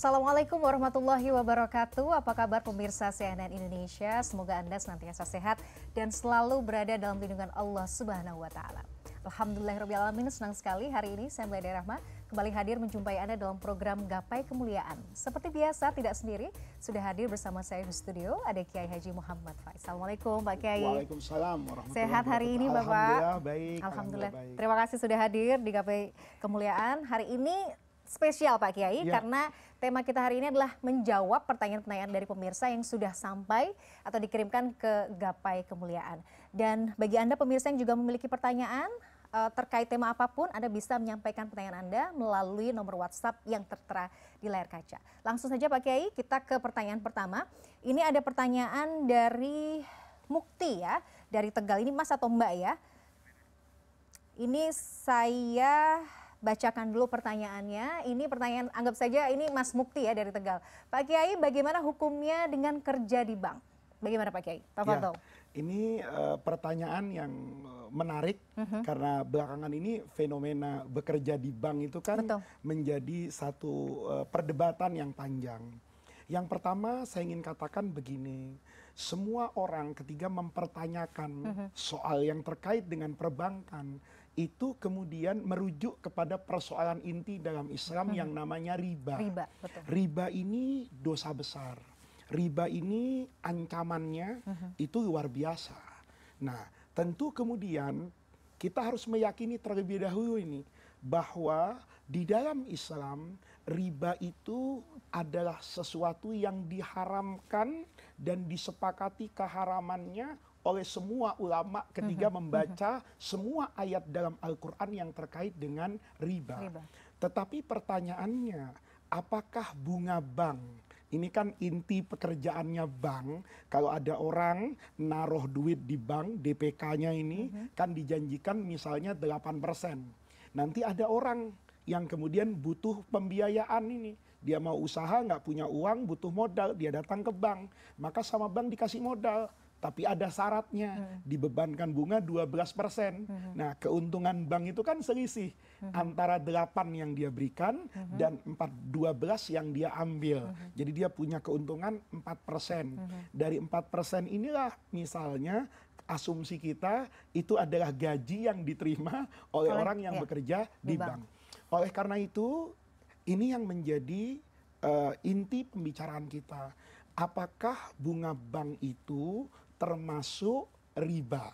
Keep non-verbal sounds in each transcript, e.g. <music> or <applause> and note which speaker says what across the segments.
Speaker 1: Assalamualaikum warahmatullahi wabarakatuh. Apa kabar pemirsa CNN Indonesia? Semoga Anda senantiasa sehat dan selalu berada dalam lindungan Allah Subhanahu wa taala. Alhamdulillahirobbilalamin senang sekali hari ini saya Mbak Rahma kembali hadir menjumpai Anda dalam program Gapai Kemuliaan. Seperti biasa tidak sendiri, sudah hadir bersama saya di studio ada Kiai Haji Muhammad Faiz. Assalamualaikum Pak Kiai. Waalaikumsalam
Speaker 2: warahmatullahi Sehat hari ini Bapak? Alhamdulillah baik. Alhamdulillah. Alhamdulillah. Baik.
Speaker 1: Terima kasih sudah hadir di Gapai Kemuliaan. Hari ini spesial Pak Kiai ya. karena tema kita hari ini adalah menjawab pertanyaan-pertanyaan dari pemirsa yang sudah sampai atau dikirimkan ke Gapai Kemuliaan. Dan bagi Anda pemirsa yang juga memiliki pertanyaan eh, terkait tema apapun, Anda bisa menyampaikan pertanyaan Anda melalui nomor WhatsApp yang tertera di layar kaca. Langsung saja Pak Kiai, kita ke pertanyaan pertama. Ini ada pertanyaan dari Mukti ya, dari Tegal ini Mas atau Mbak ya. Ini saya bacakan dulu pertanyaannya. Ini pertanyaan anggap saja ini Mas Mukti ya dari Tegal. Pak Kiai, bagaimana hukumnya dengan kerja di bank? Bagaimana Pak Kiai? Pak Fatau. Ya,
Speaker 2: ini uh, pertanyaan yang eh, menarik uh mhm. -huh. karena belakangan ini fenomena bekerja di bank itu kan Betul. menjadi satu uh, perdebatan yang panjang. Yang pertama saya ingin katakan begini, semua orang ketiga mempertanyakan uh mhm. -huh. soal yang terkait dengan perbankan, itu kemudian merujuk kepada persoalan inti dalam Islam mm-hmm. yang namanya riba. Riba, betul. riba ini dosa besar. Riba ini ancamannya uh itu luar biasa. Nah, tentu kemudian kita harus meyakini terlebih dahulu ini bahwa di dalam Islam riba itu adalah sesuatu yang diharamkan dan disepakati keharamannya oleh semua ulama ketika mhm. membaca mhm. semua ayat dalam Al-Quran yang terkait dengan riba. riba. Tetapi pertanyaannya, apakah bunga bank ini kan inti pekerjaannya bank. Kalau ada orang naruh duit di bank, DPK-nya ini uh-huh. kan dijanjikan misalnya 8%. Nanti ada orang yang kemudian butuh pembiayaan ini. Dia mau usaha, nggak punya uang, butuh modal, dia datang ke bank. Maka sama bank dikasih modal tapi ada syaratnya hmm. dibebankan bunga 12 persen. Hmm. Nah keuntungan bank itu kan selisih hmm. antara 8 yang dia berikan dan 4, 12 yang dia ambil. Jadi dia punya keuntungan 4 persen. Dari 4 persen inilah misalnya asumsi kita itu adalah gaji yang diterima oleh, oleh orang yang ya, bekerja di bank. bank. Oleh karena itu, ini yang menjadi uh, inti pembicaraan kita. Apakah bunga bank itu termasuk riba.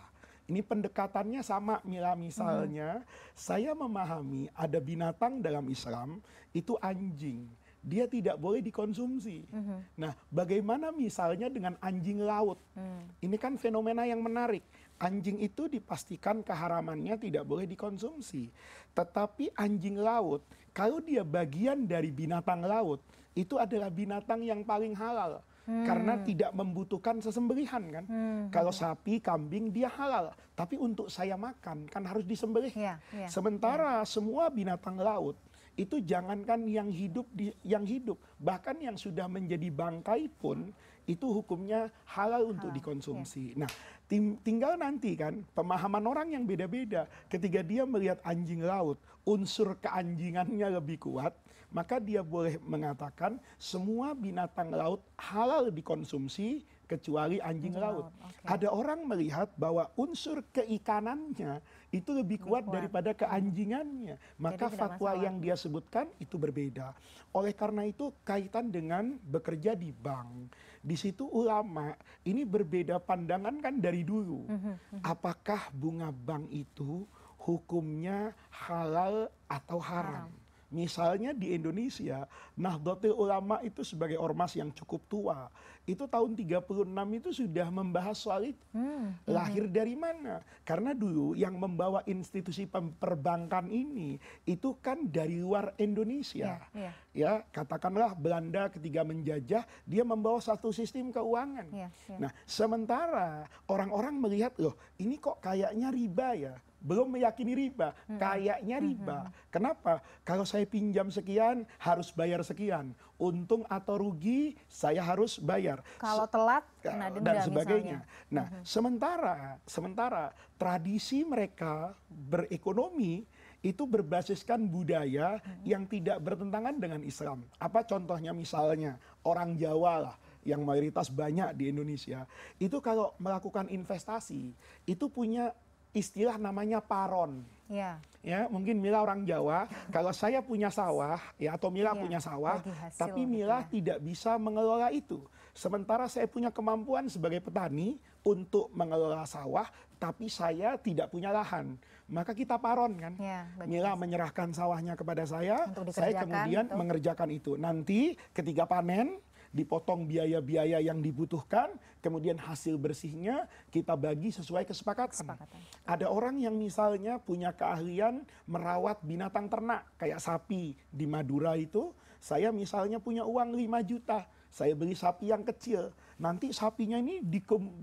Speaker 2: Ini pendekatannya sama mila misalnya hmm. saya memahami ada binatang dalam Islam itu anjing. Dia tidak boleh dikonsumsi. Hmm. Nah, bagaimana misalnya dengan anjing laut? Hmm. Ini kan fenomena yang menarik. Anjing itu dipastikan keharamannya tidak boleh dikonsumsi. Tetapi anjing laut kalau dia bagian dari binatang laut itu adalah binatang yang paling halal karena hmm. tidak membutuhkan sesembelihan kan hmm, kalau sapi kambing dia halal tapi untuk saya makan kan harus disembelih iya, iya, iya. sementara semua binatang laut itu jangankan yang hidup di, yang hidup bahkan yang sudah menjadi bangkai pun itu hukumnya halal untuk dikonsumsi. Ya. Nah, tim, tinggal nanti kan pemahaman orang yang beda-beda. Ketika dia melihat anjing laut, unsur keanjingannya lebih kuat, maka dia boleh mengatakan semua binatang laut halal dikonsumsi kecuali anjing laut. Okay. Ada orang melihat bahwa unsur keikanannya itu lebih kuat, kuat. daripada hmm. keanjingannya. Maka fatwa yang dia sebutkan itu berbeda. Oleh karena itu kaitan dengan bekerja di bank. Di situ ulama ini berbeda pandangan kan dari dulu. Hmm, hmm, Apakah bunga bank itu hukumnya halal atau haram? haram. Misalnya di Indonesia, Nahdlatul Ulama itu sebagai ormas yang cukup tua. Itu tahun 36 itu sudah membahas soal itu. Hmm. Iya. Lahir dari mana? Karena dulu yang membawa institusi perbankan ini itu kan dari luar Indonesia. Yeah, yeah. Ya, katakanlah Belanda ketika menjajah dia membawa satu sistem keuangan. Yeah, yeah. Nah, sementara orang-orang melihat loh, ini kok kayaknya riba ya belum meyakini riba, hmm. kayaknya riba. Hmm. Kenapa? Kalau saya pinjam sekian harus bayar sekian. Untung atau rugi saya harus bayar.
Speaker 1: Kalau telat ya, kena denda dan sebagainya.
Speaker 2: Misalnya. Nah, hmm. sementara sementara tradisi mereka berekonomi itu berbasiskan budaya yang tidak bertentangan dengan Islam. Apa contohnya misalnya orang Jawa lah yang mayoritas banyak di Indonesia. Itu kalau melakukan investasi itu punya istilah namanya paron. Ya. ya, mungkin Mila orang Jawa. <laughs> kalau saya punya sawah, ya atau Mila ya, punya sawah, hasil, tapi gitu Mila ya. tidak bisa mengelola itu. Sementara saya punya kemampuan sebagai petani untuk mengelola sawah, tapi saya tidak punya lahan. Maka kita paron kan. Ya, Mila menyerahkan sawahnya kepada saya, saya kemudian itu. mengerjakan itu. Nanti ketika panen, dipotong biaya-biaya yang dibutuhkan, kemudian hasil bersihnya kita bagi sesuai kesepakatan. kesepakatan. Ada orang yang misalnya punya keahlian merawat binatang ternak kayak sapi di Madura itu, saya misalnya punya uang 5 juta, saya beli sapi yang kecil. Nanti sapinya ini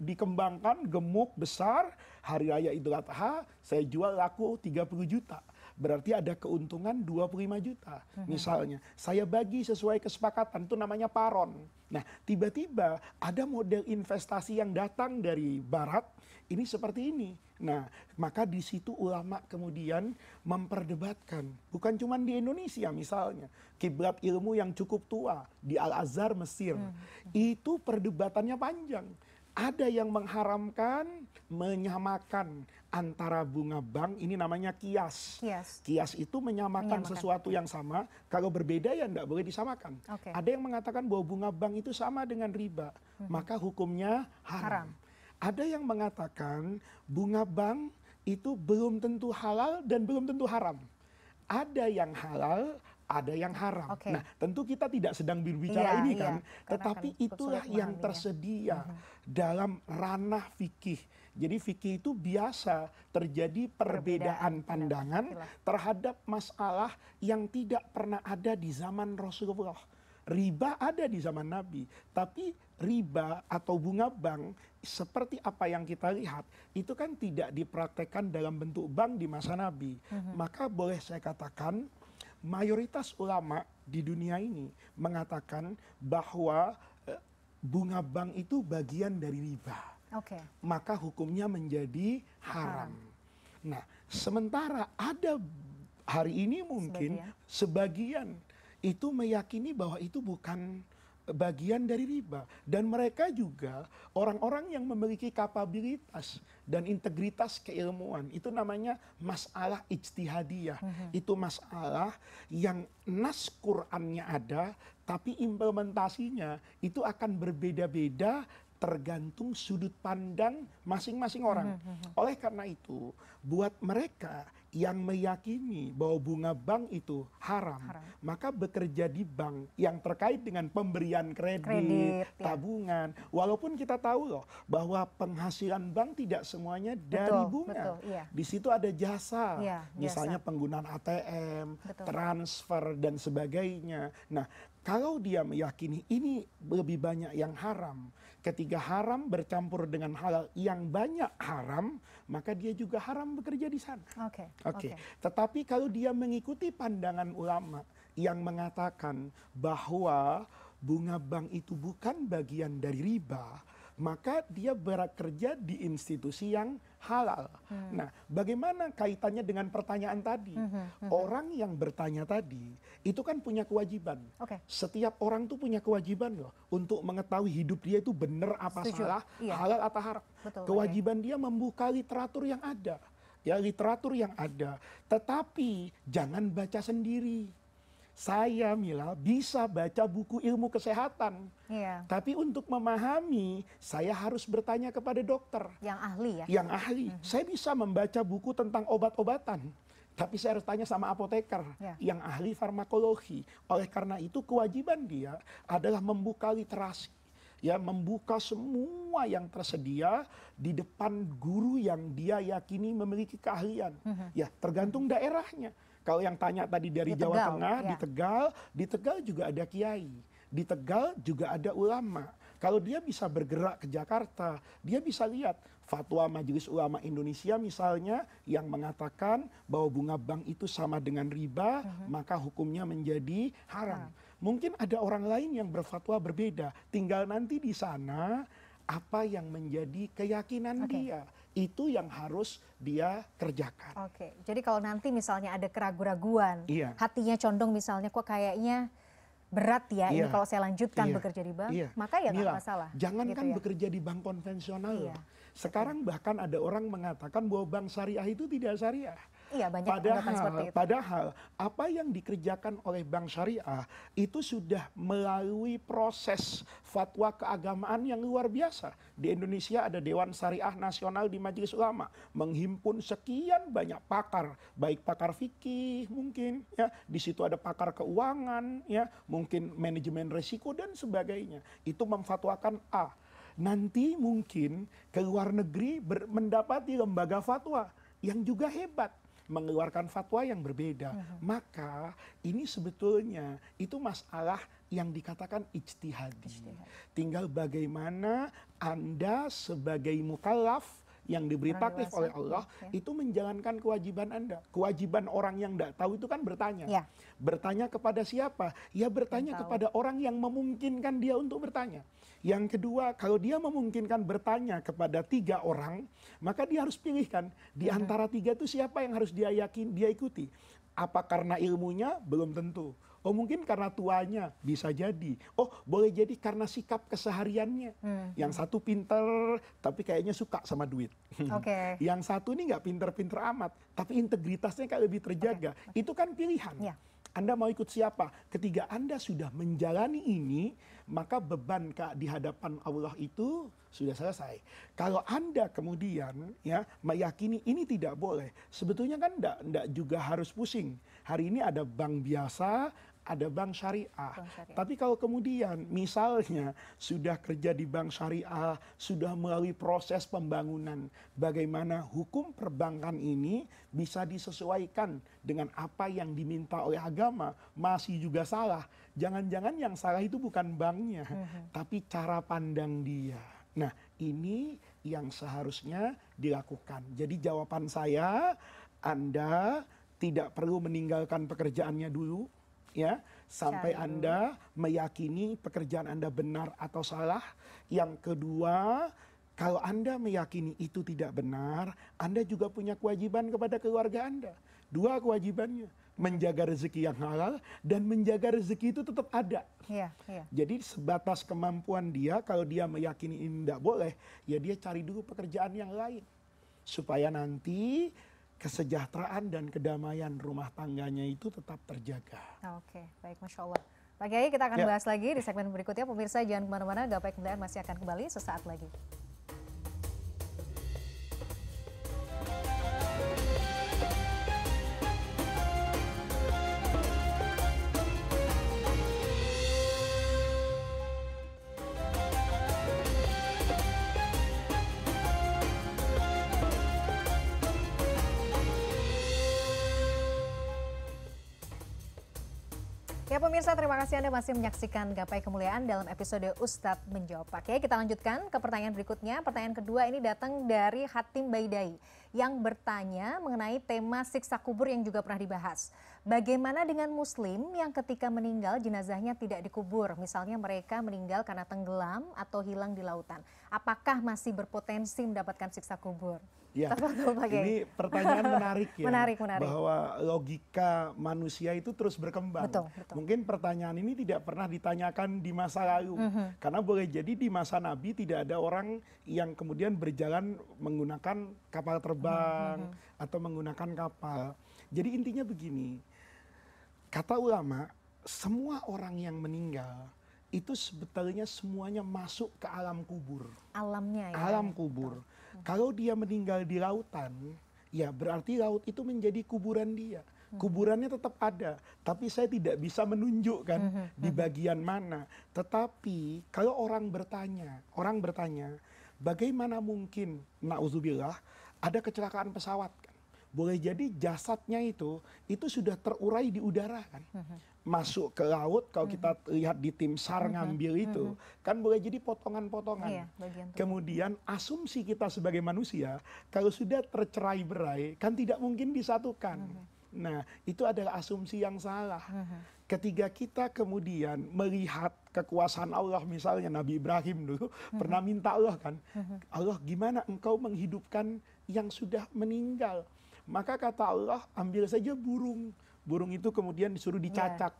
Speaker 2: dikembangkan gemuk besar, hari raya Idul Adha saya jual laku 30 juta berarti ada keuntungan 25 juta hmm. misalnya saya bagi sesuai kesepakatan itu namanya paron nah tiba-tiba ada model investasi yang datang dari barat ini seperti ini nah maka di situ ulama kemudian memperdebatkan bukan cuma di Indonesia misalnya kiblat ilmu yang cukup tua di Al Azhar Mesir hmm. itu perdebatannya panjang ada yang mengharamkan, menyamakan antara bunga bank ini namanya kias. Kias, kias itu menyamakan, menyamakan sesuatu yang sama. Kalau berbeda ya tidak boleh disamakan. Okay. Ada yang mengatakan bahwa bunga bank itu sama dengan riba, mm hmm. maka hukumnya haram. haram. Ada yang mengatakan bunga bank itu belum tentu halal dan belum tentu haram. Ada yang halal, ada yang haram. Okay. Nah, tentu kita tidak sedang berbicara iya, ini iya. kan, iya. tetapi itulah yang tersedia ya. dalam ranah fikih jadi fikih itu biasa terjadi perbedaan pandangan iya, terhadap masalah yang tidak pernah ada di zaman rasulullah riba ada di zaman nabi tapi riba atau bunga bank seperti apa yang kita lihat itu kan tidak dipraktekkan dalam bentuk bank di masa Nabi. Mhm. Maka boleh saya katakan mayoritas ulama di dunia ini mengatakan bahwa eh, bunga bank itu bagian dari riba maka hukumnya menjadi haram. Nah, sementara ada hari ini mungkin sebagian, sebagian itu meyakini bahwa itu bukan bagian dari riba dan mereka juga orang-orang yang memiliki kapabilitas dan integritas keilmuan itu namanya masalah ijtihadiyah mm -hmm. itu masalah yang nas Qur'annya ada tapi implementasinya itu akan berbeda-beda tergantung sudut pandang masing-masing orang. Hmm, hmm, hmm. Oleh karena itu, buat mereka yang meyakini bahwa bunga bank itu haram, haram. maka bekerja di bank yang terkait dengan pemberian kredit, kredit ya. tabungan, ya. walaupun kita tahu loh bahwa penghasilan bank tidak semuanya dari bunga. Betul, iya. Di situ ada jasa, ya, misalnya jasa. penggunaan ATM, betul. transfer dan sebagainya. Nah, kalau dia meyakini ini lebih banyak yang haram, ketiga haram bercampur dengan halal yang banyak haram, maka dia juga haram bekerja di sana. Oke. Okay. Oke. Okay. Okay. Tetapi kalau dia mengikuti pandangan ulama yang mengatakan bahwa bunga bank itu bukan bagian dari riba, maka dia bekerja di institusi yang halal. Hmm. Nah, bagaimana kaitannya dengan pertanyaan tadi? Hmm, hmm, hmm, hmm. orang yang bertanya tadi itu kan punya kewajiban. Okay. Setiap orang tuh punya kewajiban loh untuk mengetahui hidup dia itu benar apa Setuju. salah, iya. halal atau haram. Betul, kewajiban okay. dia membuka literatur yang ada, ya literatur yang ada. Tetapi jangan baca sendiri saya Mila bisa baca buku ilmu kesehatan. Iya. Tapi untuk memahami, saya harus bertanya kepada dokter.
Speaker 1: Yang ahli ya? Yang
Speaker 2: ahli. Mm -hmm. Saya bisa membaca buku tentang obat-obatan. Tapi saya harus tanya sama apoteker ya. yang ahli farmakologi. Oleh karena itu kewajiban dia adalah membuka literasi. Ya, membuka semua yang tersedia di depan guru yang dia yakini memiliki keahlian. Mhm. Ya, tergantung daerahnya kalau yang tanya tadi dari Jawa Tengah, ya. di Tegal, di Tegal juga ada kiai, di Tegal juga ada ulama. Kalau dia bisa bergerak ke Jakarta, dia bisa lihat fatwa Majelis Ulama Indonesia misalnya yang mengatakan bahwa bunga bank itu sama dengan riba, uh mhm. -huh. maka hukumnya menjadi haram. Uh -huh. Mungkin ada orang lain yang berfatwa berbeda. Tinggal nanti di sana apa yang menjadi keyakinan okay. dia itu yang harus dia kerjakan.
Speaker 1: Oke, jadi kalau nanti misalnya ada keraguan-raguan, iya. hatinya condong misalnya kok kayaknya berat ya iya. ini kalau saya lanjutkan iya. bekerja di bank, iya. maka ya nggak masalah.
Speaker 2: Jangan gitu kan ya. bekerja di bank konvensional. Iya. Sekarang bahkan ada orang mengatakan bahwa bank syariah itu tidak syariah. Iya, banyak padahal, seperti itu. Padahal apa yang dikerjakan oleh bank syariah itu sudah melalui proses fatwa keagamaan yang luar biasa. Di Indonesia ada Dewan Syariah Nasional di Majelis Ulama menghimpun sekian banyak pakar, baik pakar fikih mungkin ya, di situ ada pakar keuangan ya, mungkin manajemen risiko dan sebagainya. Itu memfatwakan A nanti mungkin ke luar negeri mendapati lembaga fatwa yang juga hebat mengeluarkan fatwa yang berbeda. Maka ini sebetulnya itu masalah yang dikatakan ijtihadi. Ijtihad. Tinggal bagaimana Anda sebagai mukallaf yang diberi taklif oleh Allah okay. Iya, iya. itu menjalankan kewajiban Anda. Kewajiban orang yang tidak tahu itu kan bertanya. Ya. Bertanya kepada siapa? Ya bertanya kepada orang yang memungkinkan dia untuk bertanya. Yang kedua, kalau dia memungkinkan bertanya kepada tiga orang, maka dia harus pilihkan di antara tiga itu siapa yang harus dia yakin dia ikuti. Apa karena ilmunya? Belum tentu. Oh mungkin karena tuanya bisa jadi. Oh boleh jadi karena sikap kesehariannya. Hmm. Yang satu pinter tapi kayaknya suka sama duit. <laughs> Okay. Yang satu ini nggak pinter-pinter amat tapi integritasnya kayak lebih terjaga. Okay. Itu kan pilihan. Yeah. Anda mau ikut siapa? Ketika Anda sudah menjalani ini, maka beban di hadapan Allah itu sudah selesai. Kalau Anda kemudian ya meyakini ini tidak boleh, sebetulnya kan enggak, enggak juga harus pusing. Hari ini ada bank biasa, ada bank syariah. syariah. Tapi kalau kemudian misalnya sudah kerja di bank syariah, sudah melalui proses pembangunan, bagaimana hukum perbankan ini bisa disesuaikan dengan apa yang diminta oleh agama, masih juga salah. Jangan-jangan yang salah itu bukan banknya, mm -hmm. tapi cara pandang dia. Nah, ini yang seharusnya dilakukan. Jadi jawaban saya, Anda tidak perlu meninggalkan pekerjaannya dulu ya sampai anda meyakini pekerjaan anda benar atau salah yang kedua kalau anda meyakini itu tidak benar anda juga punya kewajiban kepada keluarga anda dua kewajibannya menjaga rezeki yang halal dan menjaga rezeki itu tetap ada. ya, ya. Jadi sebatas kemampuan dia, kalau dia meyakini ini tidak boleh, ya dia cari dulu pekerjaan yang lain supaya nanti kesejahteraan dan kedamaian rumah tangganya itu tetap terjaga.
Speaker 1: Oke, baik, masya Allah. Pak Kiai, kita akan ya. bahas lagi di segmen berikutnya. Pemirsa jangan kemana-mana, Gapai Kemuliaan masih akan kembali sesaat lagi. kasih Anda masih menyaksikan Gapai Kemuliaan dalam episode Ustadz Menjawab. Oke, kita lanjutkan ke pertanyaan berikutnya. Pertanyaan kedua ini datang dari Hatim Baidai yang bertanya mengenai tema siksa kubur yang juga pernah dibahas. Bagaimana dengan muslim yang ketika meninggal jenazahnya tidak dikubur? Misalnya mereka meninggal karena tenggelam atau hilang di lautan. Apakah masih berpotensi mendapatkan siksa kubur? Ya, ini pertanyaan menarik ya. Menarik, menarik. Bahwa
Speaker 2: logika manusia itu terus berkembang. Betul, betul. Mungkin pertanyaan ini tidak pernah ditanyakan di masa lalu. Mm -hmm. Karena boleh jadi di masa Nabi tidak ada orang yang kemudian berjalan menggunakan kapal terbang hmm, hmm, hmm. atau menggunakan kapal. Jadi intinya begini, kata ulama, semua orang yang meninggal itu sebetulnya semuanya masuk ke alam kubur.
Speaker 1: Alamnya ya. Alam
Speaker 2: kubur. Betul. Kalau dia meninggal di lautan, ya berarti laut itu menjadi kuburan dia. Kuburannya tetap ada, tapi saya tidak bisa menunjukkan di bagian mana. Tetapi kalau orang bertanya, orang bertanya, bagaimana mungkin nauzubillah ada kecelakaan pesawat kan. Boleh jadi jasadnya itu itu sudah terurai di udara kan. Mm-hmm. Masuk ke laut kalau kita mm-hmm. lihat di tim SAR mm-hmm. ngambil itu kan boleh jadi potongan-potongan. Iya, kemudian asumsi kita sebagai manusia kalau sudah tercerai-berai kan tidak mungkin disatukan. Nah, itu adalah asumsi yang salah. Ketika kita kemudian melihat kekuasaan Allah, misalnya Nabi Ibrahim dulu pernah minta Allah kan, Allah gimana engkau menghidupkan yang sudah meninggal. Maka kata Allah, ambil saja burung. Burung itu kemudian disuruh dicacak.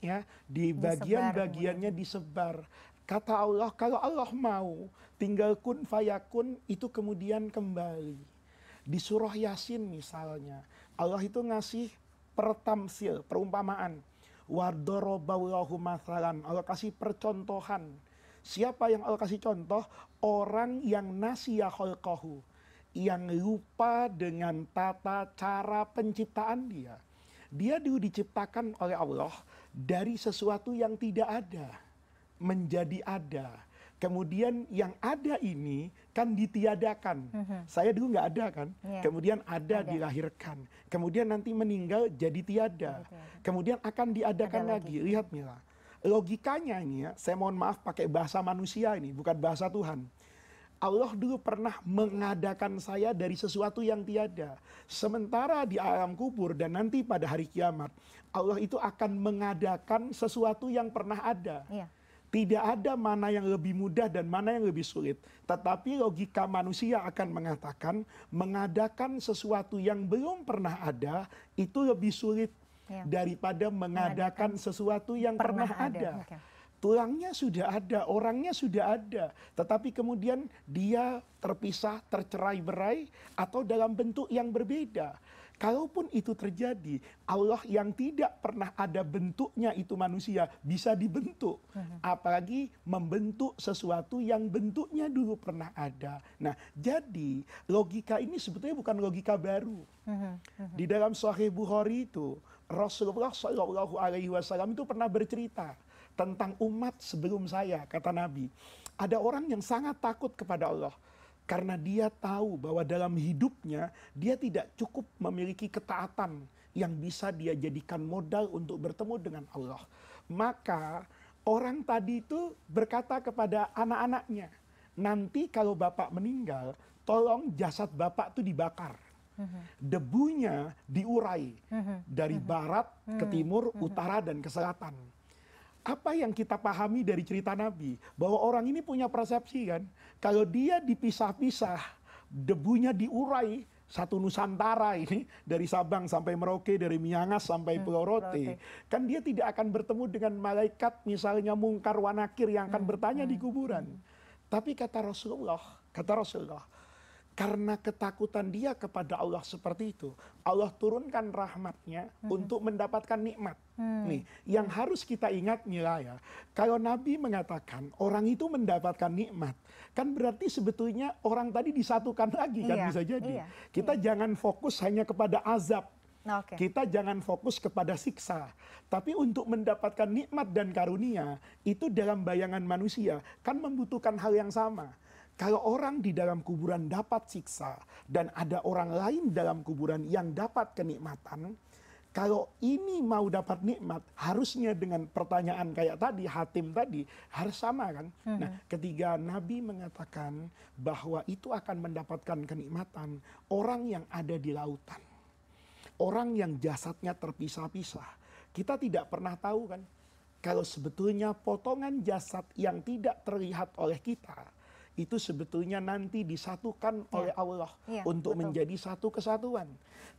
Speaker 2: Ya, ya di bagian-bagiannya disebar. Kata Allah, kalau Allah mau, tinggal kun fayakun itu kemudian kembali. Di surah Yasin misalnya, Allah itu ngasih pertamsil, perumpamaan. Wadorobawlahu masalan. Allah kasih percontohan. Siapa yang Allah kasih contoh? Orang yang nasiyah kholqahu yang lupa dengan tata cara penciptaan dia. Dia dulu diciptakan oleh Allah dari sesuatu yang tidak ada menjadi ada. Kemudian yang ada ini kan ditiadakan. Mm -hmm. Saya dulu nggak ada kan. Yeah. Kemudian ada, ada dilahirkan. Kemudian nanti meninggal jadi tiada. Okay. Kemudian akan diadakan ada lagi. Lihat Mila. Logikanya ini ya, saya mohon maaf pakai bahasa manusia ini, bukan bahasa Tuhan. Allah dulu pernah mengadakan saya dari sesuatu yang tiada. Sementara di alam kubur dan nanti pada hari kiamat, Allah itu akan mengadakan sesuatu yang pernah ada. Iya. Tidak ada mana yang lebih mudah dan mana yang lebih sulit. Tetapi logika manusia akan mengatakan mengadakan sesuatu yang belum pernah ada itu lebih sulit iya. daripada mengadakan, mengadakan sesuatu yang pernah, pernah ada. ada. Okay tulangnya sudah ada, orangnya sudah ada, tetapi kemudian dia terpisah, tercerai berai, atau dalam bentuk yang berbeda. Kalaupun itu terjadi, Allah yang tidak pernah ada bentuknya itu manusia bisa dibentuk, mhm. apalagi membentuk sesuatu yang bentuknya dulu pernah ada. Nah, jadi logika ini sebetulnya bukan logika baru. Mhm, mhm. Di dalam Sahih Bukhari itu Rasulullah saw itu pernah bercerita tentang umat sebelum saya kata Nabi ada orang yang sangat takut kepada Allah karena dia tahu bahwa dalam hidupnya dia tidak cukup memiliki ketaatan yang bisa dia jadikan modal untuk bertemu dengan Allah. Maka orang tadi itu berkata kepada anak-anaknya, nanti kalau bapak meninggal, tolong jasad bapak itu dibakar. Mhm. Debunya diurai mhm. dari mhm. barat ke timur, utara dan ke selatan apa yang kita pahami dari cerita Nabi bahwa orang ini punya persepsi kan kalau dia dipisah-pisah debunya diurai satu Nusantara ini <laughs> dari Sabang sampai Merauke dari Miangas sampai hmm, Pulau Rote kan dia tidak akan bertemu dengan malaikat misalnya mungkar wanakir yang akan hmm, bertanya di hmm. kuburan tapi kata Rasulullah kata Rasulullah karena ketakutan dia kepada Allah seperti itu, Allah turunkan rahmatnya hmm. untuk mendapatkan nikmat. Hmm. Nih, yang harus kita ingat mila ya, kalau Nabi mengatakan orang itu mendapatkan nikmat, kan berarti sebetulnya orang tadi disatukan lagi kan? iya. kan bisa jadi. Iya. Kita iya. jangan fokus hanya kepada azab. Nah, okay. Kita jangan fokus kepada siksa, tapi untuk mendapatkan nikmat dan karunia itu dalam bayangan manusia kan membutuhkan hal yang sama. Kalau orang di dalam kuburan dapat siksa dan ada orang lain dalam kuburan yang dapat kenikmatan, kalau ini mau dapat nikmat, harusnya dengan pertanyaan kayak tadi, hatim tadi, harus sama kan? Hmm. Nah, ketiga Nabi mengatakan bahwa itu akan mendapatkan kenikmatan orang yang ada di lautan. Orang yang jasadnya terpisah-pisah. Kita tidak pernah tahu kan, kalau sebetulnya potongan jasad yang tidak terlihat oleh kita, itu sebetulnya nanti disatukan iya. oleh Allah iya, untuk betul. menjadi satu kesatuan.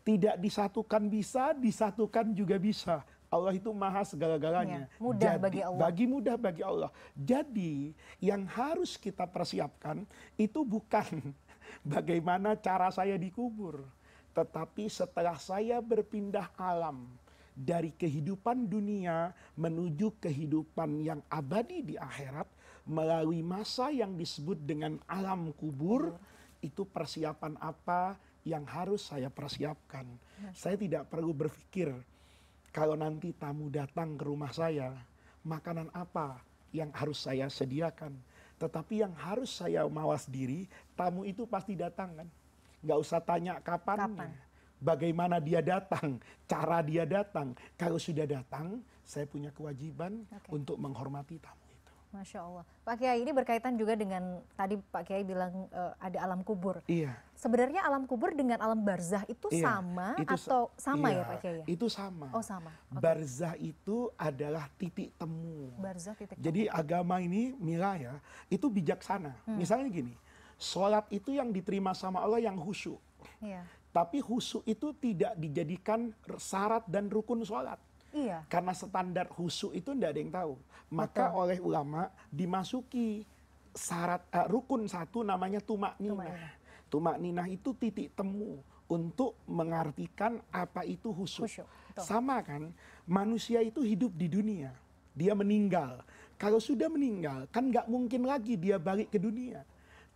Speaker 2: Tidak disatukan bisa, disatukan juga bisa. Allah itu maha segala-galanya. Ya, mudah Jadi, bagi Allah. Bagi mudah bagi Allah. Jadi yang harus kita persiapkan itu bukan <laughs> bagaimana cara saya dikubur, tetapi setelah saya berpindah alam dari kehidupan dunia menuju kehidupan yang abadi di akhirat, melalui masa yang disebut dengan alam kubur itu persiapan apa yang harus saya persiapkan. Ya. Saya tidak perlu berpikir kalau nanti tamu datang ke rumah saya, makanan apa yang harus saya sediakan. Tetapi yang harus saya mawas diri, tamu itu pasti datang kan. Nggak usah tanya kapan, kapan? bagaimana dia datang, cara dia datang. Kalau sudah datang, saya punya kewajiban okay. untuk menghormati tamu.
Speaker 1: Masya Allah. Pak Kiai ini berkaitan juga dengan tadi Pak Kiai bilang uh, ada alam kubur. Iya. Sebenarnya alam kubur dengan alam barzah itu iya, sama itu, atau sama ya, iya, ya Pak Kiai? Itu sama. Oh sama.
Speaker 2: Okay. Barzah itu adalah titik temu.
Speaker 1: Barzah titik temu. Jadi
Speaker 2: agama ini Mila ya, itu bijaksana. Hmm. Misalnya gini, sholat itu yang diterima sama Allah yang khusyuk. Iya. Tapi khusyuk itu tidak dijadikan syarat dan rukun sholat. Iya. karena standar husu itu tidak ada yang tahu maka oleh ulama dimasuki syarat eh, rukun satu namanya tumak ninah tumak ninah itu titik temu untuk mengartikan apa itu husu sama kan manusia itu hidup di dunia dia meninggal kalau sudah meninggal kan nggak mungkin lagi dia balik ke dunia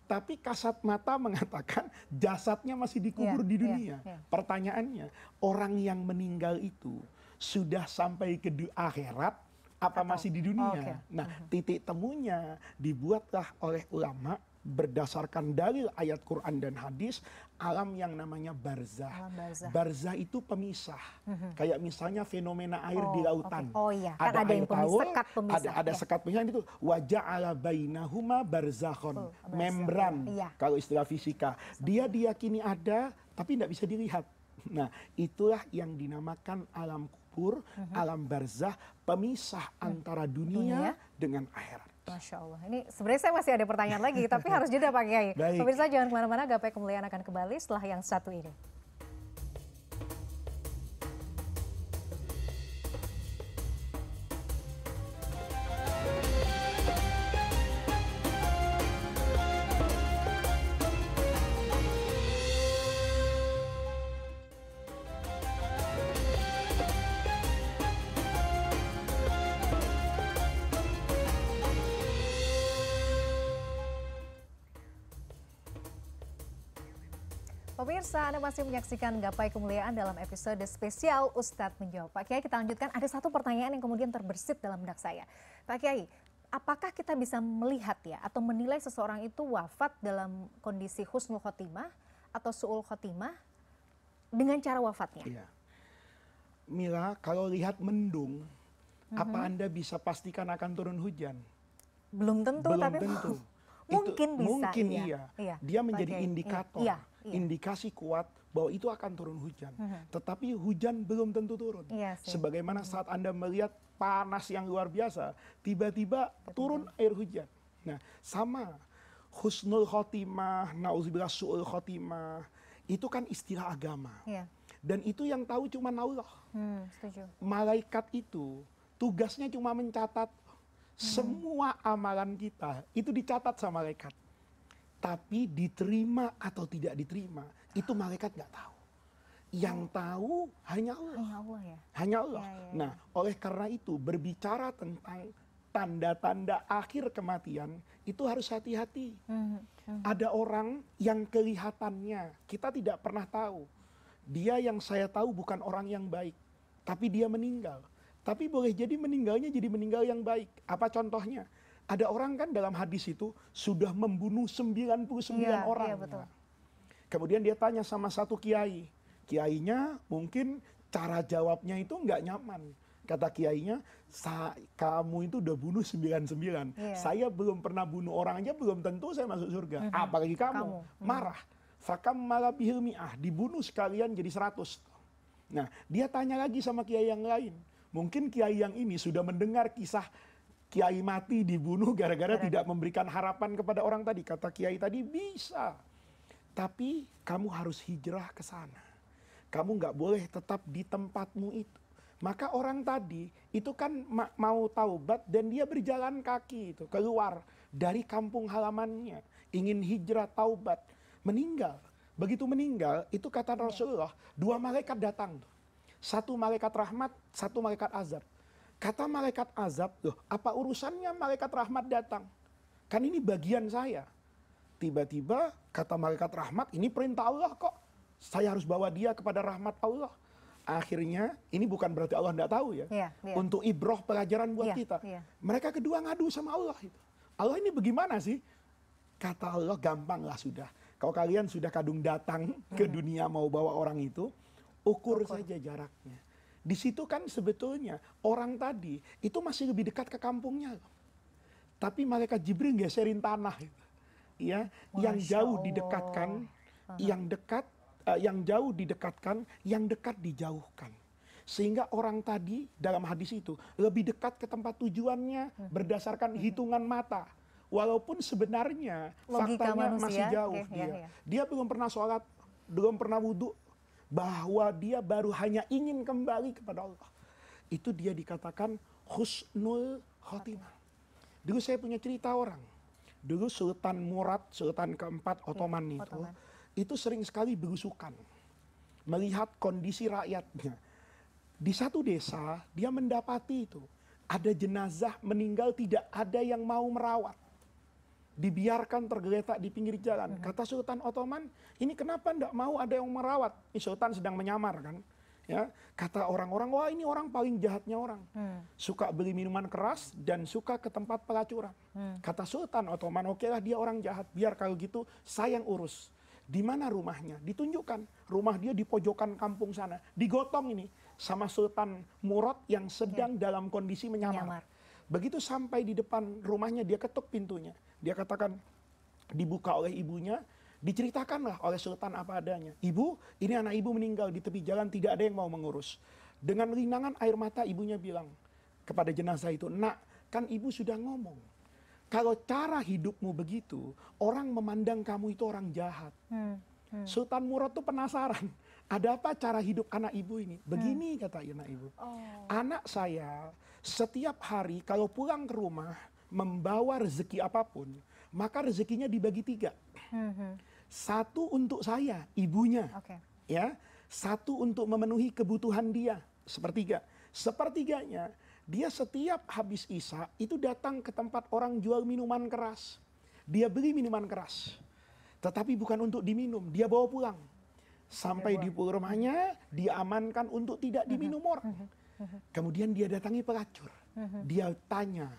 Speaker 2: tapi kasat mata mengatakan jasadnya masih dikubur yeah, di dunia. Yeah, yeah. Pertanyaannya, orang yang meninggal itu sudah sampai ke akhirat apa masih di dunia. Oh, nah, mhm. titik temunya dibuatlah oleh ulama berdasarkan dalil ayat Quran dan hadis alam yang namanya barzah. barzah. Barzah itu pemisah. Mm-hmm. Kayak misalnya fenomena air oh, di lautan. Okay. Oh iya, kan ada, kan ada air yang pemisah, laut, sekat pemisah. Ada ada ya. sekat pemisah itu wajah ala bainahuma barzakhon, oh, membran iya. kalau istilah fisika. Dia diyakini ada tapi tidak bisa dilihat. Nah, itulah yang dinamakan alam kubur, mhm. alam barzah, pemisah hmm. antara dunia dengan akhirat. Masya Allah.
Speaker 1: Ini sebenarnya saya masih ada pertanyaan lagi, <laughs> tapi harus jeda Pak Kiai. Pemirsa jangan kemana-mana, gapai kemuliaan akan kembali setelah yang satu ini. masih menyaksikan Gapai Kemuliaan dalam episode spesial Ustadz Menjawab. Pak Kiai kita lanjutkan, ada satu pertanyaan yang kemudian terbersit dalam benak saya. Pak Kiai, apakah kita bisa melihat ya atau menilai seseorang itu wafat dalam kondisi husnul khotimah atau su'ul khotimah dengan cara wafatnya? Iya.
Speaker 2: Mila, kalau lihat mendung, mm-hmm. apa mhm. Anda bisa pastikan akan turun hujan? Belum tentu, Belum tapi tentu. <laughs> mungkin bisa. Mungkin ya. iya. iya. Dia menjadi okay. Iya, indikator. Iya, iya. Indikasi kuat bahwa itu akan turun hujan. Mm-hmm. Tetapi hujan belum tentu turun. Iya Sebagaimana saat Anda melihat panas yang luar biasa, tiba-tiba turun air hujan. Nah, sama husnul khotimah, na'udzubillah su'ul khotimah, itu kan istilah agama. Iya. Dan itu yang tahu cuma Allah. Hmm, setuju. Malaikat itu tugasnya cuma mencatat hmm. semua amalan kita itu dicatat sama malaikat. Tapi diterima atau tidak diterima itu malaikat nggak tahu yang iya. tahu hanya Allah. Hanya Allah ya. Hanya Allah. Ya, ya. Nah, oleh karena itu berbicara tentang tanda-tanda akhir kematian itu harus hati-hati. Hmm, hmm. Ada orang yang kelihatannya kita tidak pernah tahu. Dia yang saya tahu bukan orang yang baik, tapi dia meninggal. Tapi boleh jadi meninggalnya jadi meninggal yang baik. Apa contohnya? Ada orang kan dalam hadis itu sudah membunuh 99 ya, iya, orang. Ya, betul kemudian dia tanya sama satu kiai kiainya mungkin cara jawabnya itu nggak nyaman kata kiainya kamu itu udah bunuh 99 yeah. saya belum pernah bunuh orang aja belum tentu saya masuk surga mm -hmm. apalagi kamu, kamu. Mm. marah fakam malah mi'ah. dibunuh sekalian jadi 100 nah dia tanya lagi sama kiai yang lain mungkin kiai yang ini sudah mendengar kisah kiai mati dibunuh gara-gara tidak memberikan harapan kepada orang tadi kata kiai tadi bisa tapi kamu harus hijrah ke sana. Kamu nggak boleh tetap di tempatmu itu. Maka orang tadi itu kan mau taubat dan dia berjalan kaki itu keluar dari kampung halamannya, ingin hijrah taubat, meninggal. Begitu meninggal itu kata ya. Rasulullah, dua malaikat datang tuh. Satu malaikat rahmat, satu malaikat azab. Kata malaikat azab, loh apa urusannya malaikat rahmat datang? Kan ini bagian saya tiba-tiba kata malaikat rahmat ini perintah Allah kok saya harus bawa dia kepada rahmat Allah akhirnya ini bukan berarti Allah tidak tahu ya, yeah, yeah. untuk ibroh pelajaran buat yeah, kita yeah. mereka kedua ngadu sama Allah itu. Allah ini bagaimana sih kata Allah gampang lah sudah kalau kalian sudah kadung datang hmm. ke dunia mau bawa orang itu ukur, ukur. saja jaraknya di situ kan sebetulnya orang tadi itu masih lebih dekat ke kampungnya tapi malaikat Jibril geserin tanah itu ya yang jauh didekatkan yang dekat eh, yang jauh didekatkan yang dekat dijauhkan sehingga orang tadi dalam hadis itu lebih dekat ke tempat tujuannya berdasarkan hitungan mata walaupun sebenarnya Logika faktanya manusia, masih jauh okay, ya, dia yeah, yeah. dia belum pernah sholat belum pernah wudhu bahwa dia baru hanya ingin kembali kepada Allah itu dia dikatakan husnul khotimah dulu saya punya cerita orang dulu Sultan Murad, Sultan keempat iya, Ottoman itu, Ottoman. itu sering sekali berusukan melihat kondisi rakyatnya. Di satu desa dia mendapati itu ada jenazah meninggal tidak ada yang mau merawat. Dibiarkan tergeletak di pinggir jalan. Mhm. Kata Sultan Ottoman, ini kenapa tidak mau ada yang merawat? Ini Sultan sedang menyamar kan ya kata orang-orang wah ini orang paling jahatnya orang hmm. suka beli minuman keras dan suka ke tempat pelacuran hmm. kata Sultan Ottoman oke lah dia orang jahat biar kalau gitu saya yang urus di mana rumahnya ditunjukkan rumah dia di pojokan kampung sana digotong ini sama Sultan Murad yang sedang okay. dalam kondisi menyamar. menyamar begitu sampai di depan rumahnya dia ketuk pintunya dia katakan dibuka oleh ibunya Diceritakanlah oleh sultan apa adanya. Ibu, ini anak ibu meninggal di tepi jalan tidak ada yang mau mengurus. Dengan linangan air mata ibunya bilang kepada jenazah itu, "Nak, kan ibu sudah ngomong. Kalau cara hidupmu begitu, orang memandang kamu itu orang jahat." Hmm, hmm. Sultan Murad tuh penasaran, ada apa cara hidup anak ibu ini? Hmm. Begini hmm. kata anak ibu. Oh. Anak saya setiap hari kalau pulang ke rumah membawa rezeki apapun, maka rezekinya dibagi tiga.
Speaker 1: Hmm. hmm.
Speaker 2: Satu untuk saya, ibunya. Okay. Ya, satu untuk memenuhi kebutuhan dia, sepertiga. Sepertiganya, dia setiap habis Isa itu datang ke tempat orang jual minuman keras. Dia beli minuman keras. Tetapi bukan untuk diminum, dia bawa pulang. Sampai di rumahnya, diamankan untuk tidak diminum orang. Mhm. Mhm. Mhm. Kemudian dia datangi pelacur. Dia tanya,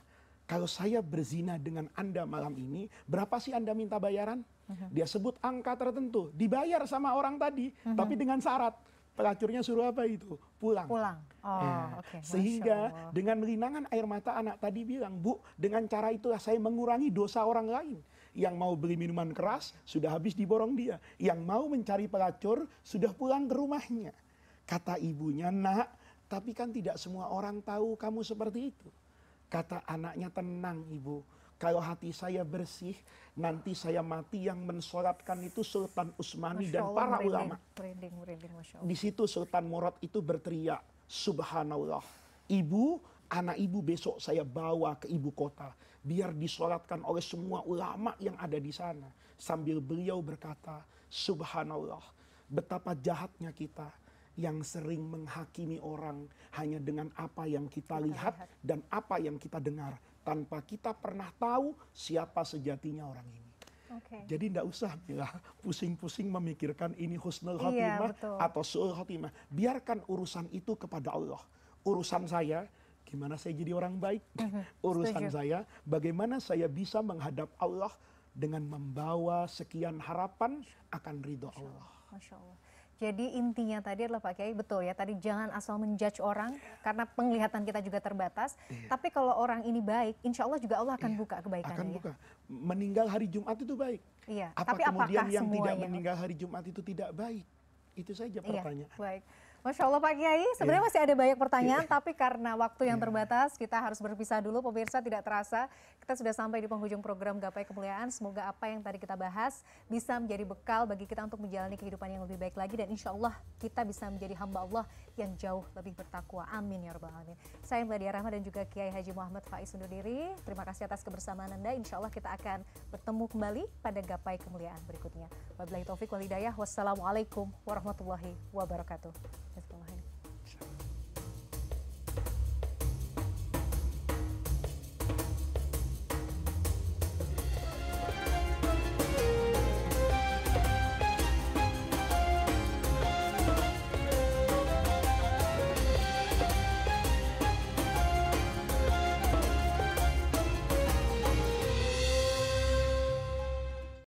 Speaker 2: kalau saya berzina dengan Anda malam ini, berapa sih Anda minta bayaran? Mhm. dia sebut angka tertentu dibayar sama orang tadi mhm. tapi dengan syarat pelacurnya suruh apa itu pulang, pulang. Oh, ya. okay. sehingga dengan melinangan air mata anak tadi bilang bu dengan cara itulah saya mengurangi dosa orang lain yang mau beli minuman keras sudah habis diborong dia yang mau mencari pelacur sudah pulang ke rumahnya kata ibunya nak tapi kan tidak semua orang tahu kamu seperti itu kata anaknya tenang ibu kalau hati saya bersih, nanti saya mati yang mensolatkan itu Sultan Usmani dan para ulama. Di situ Sultan Murad itu berteriak, Subhanallah, ibu, anak ibu besok saya bawa ke ibu kota. Biar disolatkan oleh semua ulama yang ada di sana. Sambil beliau berkata, Subhanallah, betapa jahatnya kita yang sering menghakimi orang hanya dengan apa yang kita lihat dan apa yang kita dengar tanpa kita pernah tahu siapa sejatinya orang ini. Okay. Jadi tidak usah pusing-pusing memikirkan ini husnul khatimah iya, atau su'ul khatimah. Biarkan urusan itu kepada Allah. Urusan saya, gimana saya jadi orang baik. Mhm. urusan saya, bagaimana saya bisa menghadap Allah dengan membawa sekian harapan akan ridho Allah.
Speaker 1: Masya Allah. Jadi intinya tadi adalah Pak Kiai betul ya tadi jangan asal menjudge orang iya. karena penglihatan kita juga terbatas. Yeah. Tapi kalau orang ini baik, insya Allah juga Allah akan yeah. buka kebaikannya. Akan ya. buka.
Speaker 2: Meninggal hari Jumat itu baik. Iya. Apa Tapi kemudian yang tidak meninggal hari Jumat itu tidak baik? Itu saja iya, pertanyaan.
Speaker 1: Yeah. baik. Masya Allah Pak Kiai, iya. sebenarnya yeah. masih ada banyak pertanyaan, yeah. tapi karena waktu yang yeah. terbatas, kita harus berpisah dulu. Pemirsa tidak terasa, kita sudah sampai di penghujung program Gapai Kemuliaan. Semoga apa yang tadi kita bahas bisa menjadi bekal bagi kita untuk menjalani kehidupan yang lebih baik lagi. Dan insya Allah kita bisa menjadi hamba Allah yang jauh lebih bertakwa. Amin ya Rabbal Alamin. Saya Mbak Diarahma dan juga Kiai Haji Muhammad Faiz undur diri. Terima kasih atas kebersamaan Anda. Insya Allah kita akan bertemu kembali pada Gapai Kemuliaan berikutnya. Wabillahi taufiq walhidayah. Wassalamualaikum warahmatullahi wabarakatuh. as well.